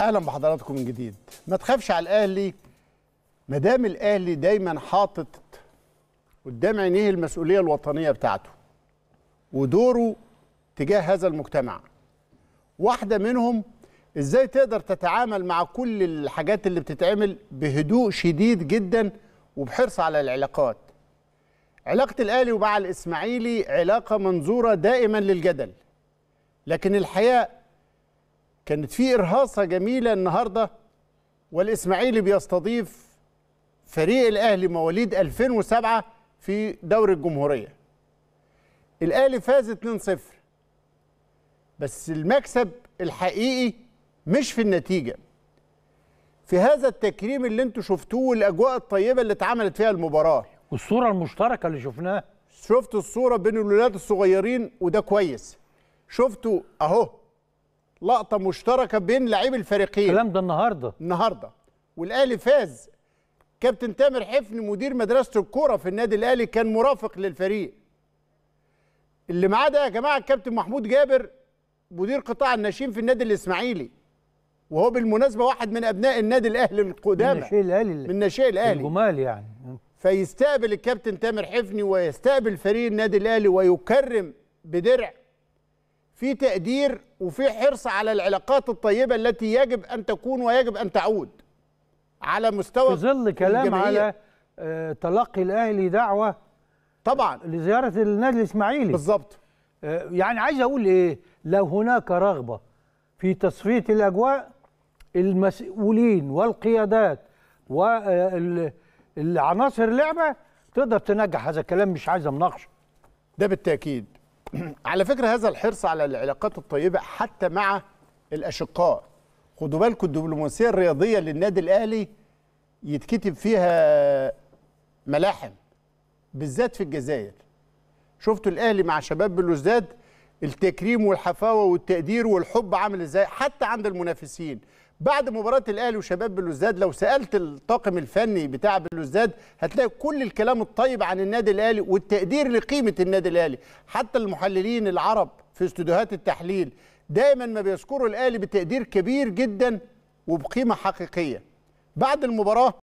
اهلا بحضراتكم من جديد ما تخافش على الاهلي ما دام الاهلي دايما حاطط قدام عينيه المسؤوليه الوطنيه بتاعته ودوره تجاه هذا المجتمع واحده منهم ازاي تقدر تتعامل مع كل الحاجات اللي بتتعمل بهدوء شديد جدا وبحرص على العلاقات علاقه الاهلي ومع الاسماعيلي علاقه منظوره دائما للجدل لكن الحقيقه كانت في إرهاصة جميلة النهاردة والإسماعيلي بيستضيف فريق الأهلي مواليد 2007 في دوري الجمهورية الأهلي فاز 2-0 بس المكسب الحقيقي مش في النتيجة في هذا التكريم اللي انتوا شفتوه والأجواء الطيبة اللي اتعملت فيها المباراة والصورة المشتركة اللي شفناها شفتوا الصورة بين الولاد الصغيرين وده كويس شفتوا أهو لقطه مشتركه بين لعيب الفريقين الكلام ده النهارده النهارده والاهلي فاز كابتن تامر حفني مدير مدرسه الكوره في النادي الاهلي كان مرافق للفريق اللي معاه ده يا جماعه الكابتن محمود جابر مدير قطاع الناشئين في النادي الاسماعيلي وهو بالمناسبه واحد من ابناء النادي الاهلي القدامى من الناشئين الاهلي من الناشئين الاهلي الجمال يعني فيستقبل الكابتن تامر حفني ويستقبل فريق النادي الاهلي ويكرم بدرع في تقدير وفي حرص على العلاقات الطيبه التي يجب ان تكون ويجب ان تعود على مستوى في ظل كلام على آه، تلقي الاهلي دعوه طبعا لزياره النادي الاسماعيلي بالظبط آه، يعني عايز اقول ايه لو هناك رغبه في تصفيه الاجواء المسؤولين والقيادات والعناصر اللعبه تقدر تنجح هذا الكلام مش عايز مناقشه ده بالتاكيد على فكره هذا الحرص على العلاقات الطيبه حتى مع الاشقاء خدوا بالكم الدبلوماسيه الرياضيه للنادي الاهلي يتكتب فيها ملاحم بالذات في الجزائر شفتوا الاهلي مع شباب بلوزداد التكريم والحفاوه والتقدير والحب عامل ازاي حتى عند المنافسين بعد مباراه الاهلي وشباب بلوزداد لو سالت الطاقم الفني بتاع بلوزداد هتلاقي كل الكلام الطيب عن النادي الاهلي والتقدير لقيمه النادي الاهلي حتى المحللين العرب في استوديوهات التحليل دايما ما بيذكروا الاهلي بتقدير كبير جدا وبقيمه حقيقيه بعد المباراه